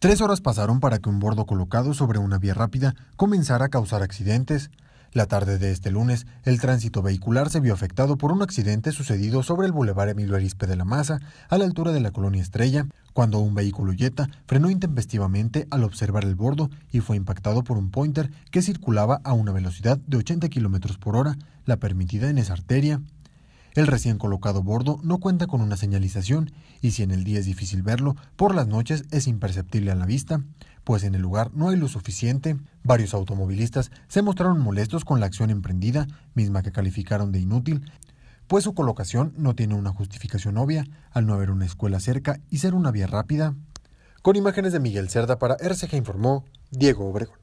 Tres horas pasaron para que un bordo colocado sobre una vía rápida comenzara a causar accidentes. La tarde de este lunes, el tránsito vehicular se vio afectado por un accidente sucedido sobre el Boulevard Emilio Arispe de la Maza, a la altura de la colonia Estrella, cuando un vehículo Jetta frenó intempestivamente al observar el bordo y fue impactado por un pointer que circulaba a una velocidad de 80 km por hora, la permitida en esa arteria. El recién colocado bordo no cuenta con una señalización y si en el día es difícil verlo, por las noches es imperceptible a la vista, pues en el lugar no hay luz suficiente. Varios automovilistas se mostraron molestos con la acción emprendida, misma que calificaron de inútil, pues su colocación no tiene una justificación obvia al no haber una escuela cerca y ser una vía rápida. Con imágenes de Miguel Cerda para RCG informó Diego Obregón.